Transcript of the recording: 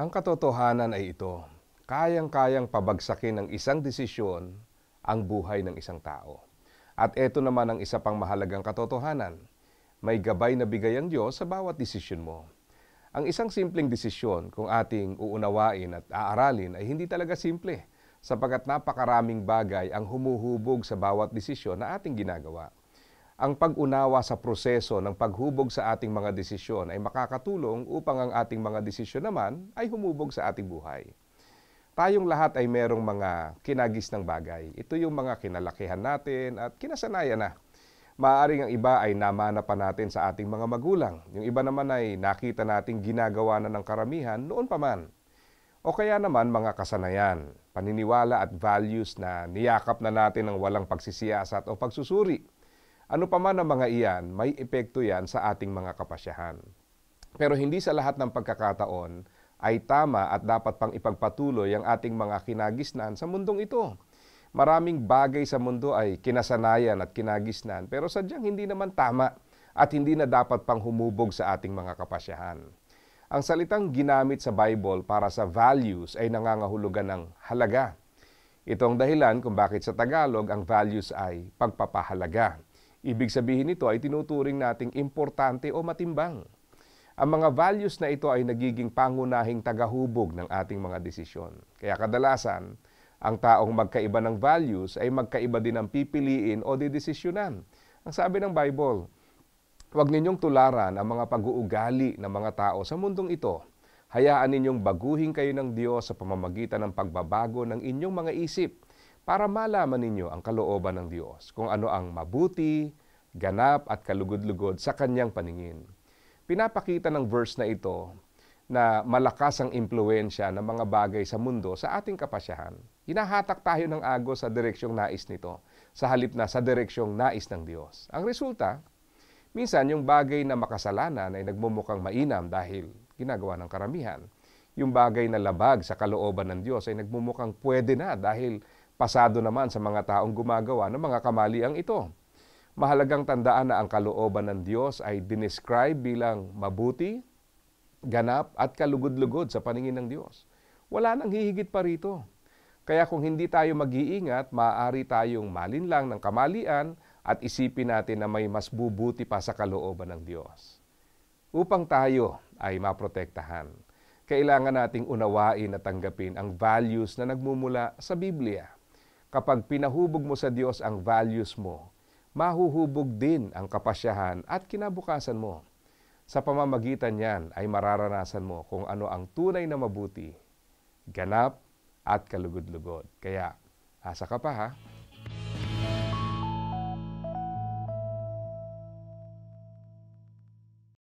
Ang katotohanan ay ito, kayang-kayang pabagsakin ng isang desisyon ang buhay ng isang tao. At ito naman ang isa pang mahalagang katotohanan. May gabay na bigay ang Diyos sa bawat desisyon mo. Ang isang simpleng desisyon kung ating uunawain at aaralin ay hindi talaga simple sapagkat napakaraming bagay ang humuhubog sa bawat desisyon na ating ginagawa ang pag-unawa sa proseso ng paghubog sa ating mga desisyon ay makakatulong upang ang ating mga desisyon naman ay humubog sa ating buhay. Tayong lahat ay merong mga kinagis ng bagay. Ito yung mga kinalakihan natin at kinasanayan na. Maaaring ang iba ay namana pa natin sa ating mga magulang. Yung iba naman ay nakita nating ginagawa na ng karamihan noon pa man. O kaya naman mga kasanayan, paniniwala at values na niyakap na natin ng walang pagsisiyasat o pagsusuri ano pa man ang mga iyan, may epekto yan sa ating mga kapasyahan. Pero hindi sa lahat ng pagkakataon ay tama at dapat pang ipagpatuloy ang ating mga kinagisnan sa mundong ito. Maraming bagay sa mundo ay kinasanayan at kinagisnan pero sadyang hindi naman tama at hindi na dapat pang humubog sa ating mga kapasyahan. Ang salitang ginamit sa Bible para sa values ay nangangahulugan ng halaga. Ito ang dahilan kung bakit sa Tagalog ang values ay pagpapahalaga. Ibig sabihin nito ay tinuturing nating importante o matimbang. Ang mga values na ito ay nagiging pangunahing tagahubog ng ating mga desisyon. Kaya kadalasan, ang taong magkaiba ng values ay magkaiba din ang pipiliin o didesisyonan. Ang sabi ng Bible, huwag ninyong tularan ang mga pag-uugali ng mga tao sa mundong ito. Hayaan ninyong baguhin kayo ng Diyos sa pamamagitan ng pagbabago ng inyong mga isip para malaman ninyo ang kalooban ng Diyos, kung ano ang mabuti, ganap at kalugod-lugod sa kanyang paningin. Pinapakita ng verse na ito na malakas ang impluensya ng mga bagay sa mundo sa ating kapasyahan. Hinahatak tayo ng agos sa direksyong nais nito, sa halip na sa direksyong nais ng Diyos. Ang resulta, minsan yung bagay na makasalanan ay nagmumukhang mainam dahil ginagawa ng karamihan. Yung bagay na labag sa kalooban ng Diyos ay nagmumukhang pwede na dahil Pasado naman sa mga taong gumagawa ng mga kamaliang ito. Mahalagang tandaan na ang kalooban ng Diyos ay dinescribe bilang mabuti, ganap at kalugod-lugod sa paningin ng Diyos. Wala nang hihigit pa rito. Kaya kung hindi tayo mag-iingat, maaari tayong malinlang ng kamalian at isipin natin na may mas bubuti pa sa kalooban ng Diyos. Upang tayo ay maprotektahan, kailangan nating unawain at tanggapin ang values na nagmumula sa Biblia. Kapag pinahubog mo sa Diyos ang values mo, mahuhubog din ang kapasyahan at kinabukasan mo. Sa pamamagitan niyan ay mararanasan mo kung ano ang tunay na mabuti, ganap at kalugod-lugod. Kaya, asa ka pa ha?